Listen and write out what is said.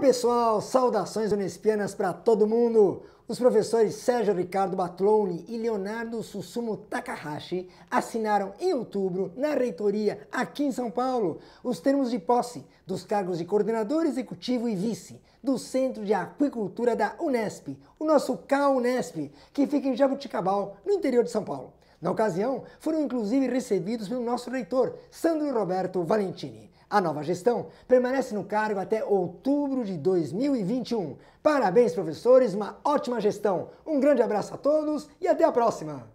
pessoal, saudações unespianas para todo mundo! Os professores Sérgio Ricardo Batlone e Leonardo Susumu Takahashi assinaram em outubro, na reitoria, aqui em São Paulo, os termos de posse dos cargos de coordenador executivo e vice do Centro de Aquicultura da Unesp, o nosso CAUNESP, que fica em Jabuticabal, no interior de São Paulo. Na ocasião, foram inclusive recebidos pelo nosso reitor, Sandro Roberto Valentini. A nova gestão permanece no cargo até outubro de 2021. Parabéns, professores, uma ótima gestão. Um grande abraço a todos e até a próxima!